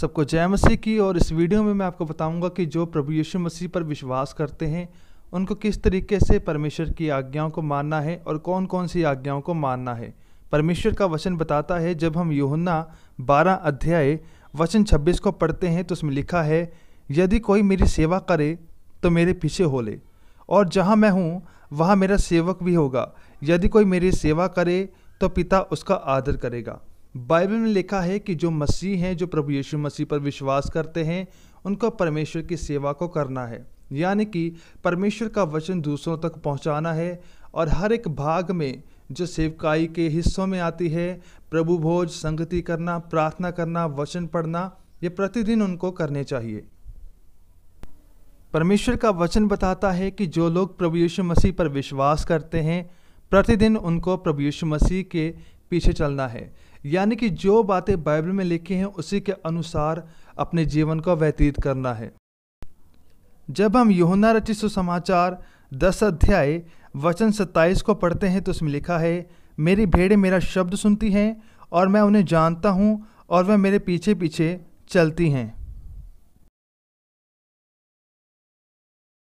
सबको जय मसीह की और इस वीडियो में मैं आपको बताऊंगा कि जो प्रभु यीशु मसीह पर विश्वास करते हैं उनको किस तरीके से परमेश्वर की आज्ञाओं को मानना है और कौन कौन सी आज्ञाओं को मानना है परमेश्वर का वचन बताता है जब हम योहन्ना बारह अध्याय वचन छब्बीस को पढ़ते हैं तो उसमें लिखा है यदि कोई मेरी सेवा करे तो मेरे पीछे हो ले और जहाँ मैं हूँ वहाँ मेरा सेवक भी होगा यदि कोई मेरी सेवा करे तो पिता उसका आदर करेगा बाइबल में लिखा है कि जो मसीह हैं जो प्रभु यीशु मसीह पर विश्वास करते हैं उनको परमेश्वर की सेवा को करना है यानी कि परमेश्वर का वचन दूसरों तक पहुंचाना है और हर एक भाग में जो सेवकाई के हिस्सों में आती है प्रभु भोज संगति करना प्रार्थना करना वचन पढ़ना ये प्रतिदिन उनको करने चाहिए परमेश्वर का वचन बताता है कि जो लोग प्रभु यीशु मसीह पर विश्वास करते हैं प्रतिदिन उनको प्रभु यीशु मसीह के पीछे चलना है यानी कि जो बातें बाइबल में लिखी हैं उसी के अनुसार अपने जीवन को व्यतीत करना है जब हम योहना रचित सुसमाचार दस अध्याय वचन सत्ताईस को पढ़ते हैं तो उसमें लिखा है मेरी भेड़ें मेरा शब्द सुनती हैं और मैं उन्हें जानता हूँ और वह मेरे पीछे पीछे चलती हैं